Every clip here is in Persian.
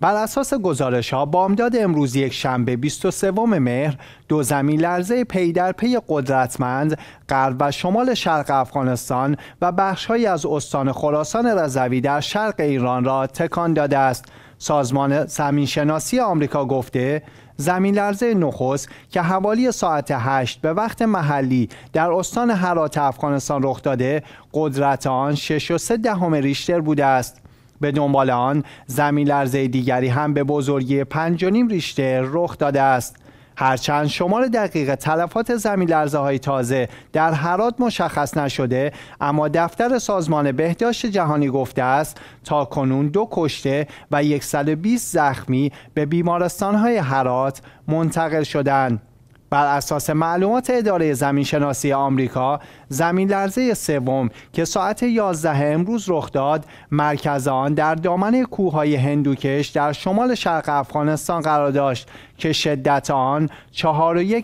بر اساس گزارش ها بامداد امروز یک شنبه 23 مهر دو زمین لرزه پی در پی قدرتمند غرب و شمال شرق افغانستان و بخشهایی از استان خراسان رضوی در شرق ایران را تکان داده است سازمان زمینشناسی آمریکا گفته زمین لرزه نخست که حوالی ساعت 8 به وقت محلی در استان هرات افغانستان رخ داده قدرت آن 6.3 ریشتر بوده است به دنبال آن زمین لرزه دیگری هم به بزرگی 5.5 ریشته رخ داده است هرچند شمار دقیق تلفات زمین لرزه های تازه در هرات مشخص نشده اما دفتر سازمان بهداشت جهانی گفته است تا کنون دو کشته و 120 زخمی به بیمارستان های هرات منتقل شدند. بر اساس معلومات اداره زمین شناسی آمریکا زمین لرزه سوم که ساعت 11 امروز رخ داد مرکز آن در دامن کوههای هندوکش در شمال شرق افغانستان قرار داشت که شدت آن 4.1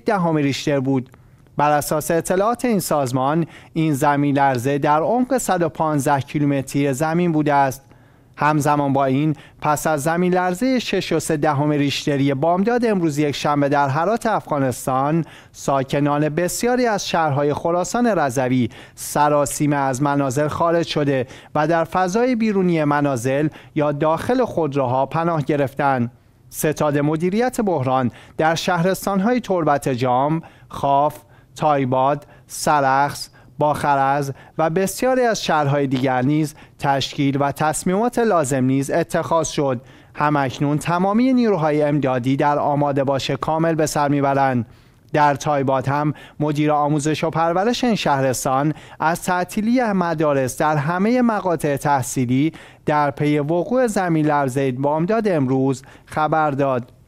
دهم ریشتر بود بر اساس اطلاعات این سازمان این زمین لرزه در عمق 115 کیلومتری زمین بوده است همزمان با این پس از زمین لرزه 6 و دهم ریشتری بامداد امروز یک شنبه در حرات افغانستان ساکنان بسیاری از شهرهای خراسان رضوی سراسیمه از منازل خارج شده و در فضای بیرونی منازل یا داخل خودروها پناه گرفتن ستاد مدیریت بحران در شهرستانهای تربت جام، خاف، تایباد، سرخس، با خرز و بسیاری از شهرهای دیگر نیز تشکیل و تصمیمات لازم نیز اتخاذ شد همکنون تمامی نیروهای امدادی در آماده باشه کامل به سر میبرند در تایبات هم مدیر آموزش و پرورش این شهرستان از تعطیلی مدارس در همه مقاطع تحصیلی در پی وقوع زمین لرزه بامداد امروز خبر داد